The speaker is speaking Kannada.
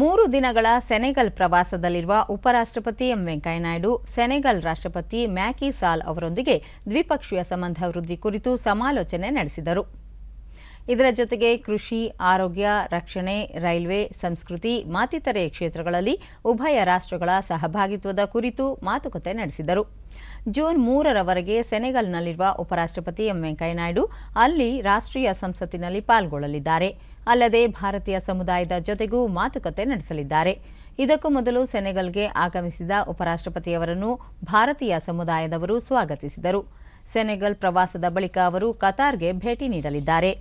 ಮೂರು ದಿನಗಳ ಸೆನೆಗಲ್ ಪ್ರವಾಸದಲ್ಲಿರುವ ಉಪರಾಷ್ಟ್ರಪತಿ ಎಂ ವೆಂಕಯ್ಯನಾಯ್ಡು ಸೆನೆಗಲ್ ರಾಷ್ಟ್ರಪತಿ ಮ್ಯಾಕಿ ಸಾಲ್ ಅವರೊಂದಿಗೆ ದ್ವಿಪಕ್ಷೀಯ ಸಂಬಂಧ ವೃದ್ಧಿ ಕುರಿತು ಸಮಾಲೋಚನೆ ನಡೆಸಿದರು ಇದರ ಜೊತೆಗೆ ಕೃಷಿ ಆರೋಗ್ಯ ರಕ್ಷಣೆ ರೈಲ್ವೆ ಸಂಸ್ಕೃತಿ ಮತ್ತಿತರೆ ಕ್ಷೇತ್ರಗಳಲ್ಲಿ ಉಭಯ ರಾಷ್ಟ್ರಗಳ ಸಹಭಾಗಿತ್ವದ ಕುರಿತು ಮಾತುಕತೆ ನಡೆಸಿದರು ಜೂನ್ ಮೂರರವರೆಗೆ ಸೆನೆಗಲ್ನಲ್ಲಿರುವ ಉಪರಾಷ್ಟ್ರಪತಿ ಎಂ ವೆಂಕಯ್ಯನಾಯ್ಡು ಅಲ್ಲಿ ರಾಷ್ಟ್ರೀಯ ಸಂಸತ್ತಿನಲ್ಲಿ ಪಾಲ್ಗೊಳ್ಳಲಿದ್ದಾರೆ ಅಲ್ಲದೆ ಭಾರತೀಯ ಸಮುದಾಯದ ಜೊತೆಗೂ ಮಾತುಕತೆ ನಡೆಸಲಿದ್ದಾರೆ ಇದಕ್ಕೂ ಮೊದಲು ಸೆನೆಗಲ್ಗೆ ಆಗಮಿಸಿದ ಉಪರಾಷ್ಟ್ರಪತಿಯವರನ್ನು ಭಾರತೀಯ ಸಮುದಾಯದವರು ಸ್ವಾಗತಿಸಿದರು ಸೆನೆಗಲ್ ಪ್ರವಾಸದ ಬಳಿಕ ಅವರು ಕತಾರ್ಗೆ ಭೇಟಿ ನೀಡಲಿದ್ದಾರೆ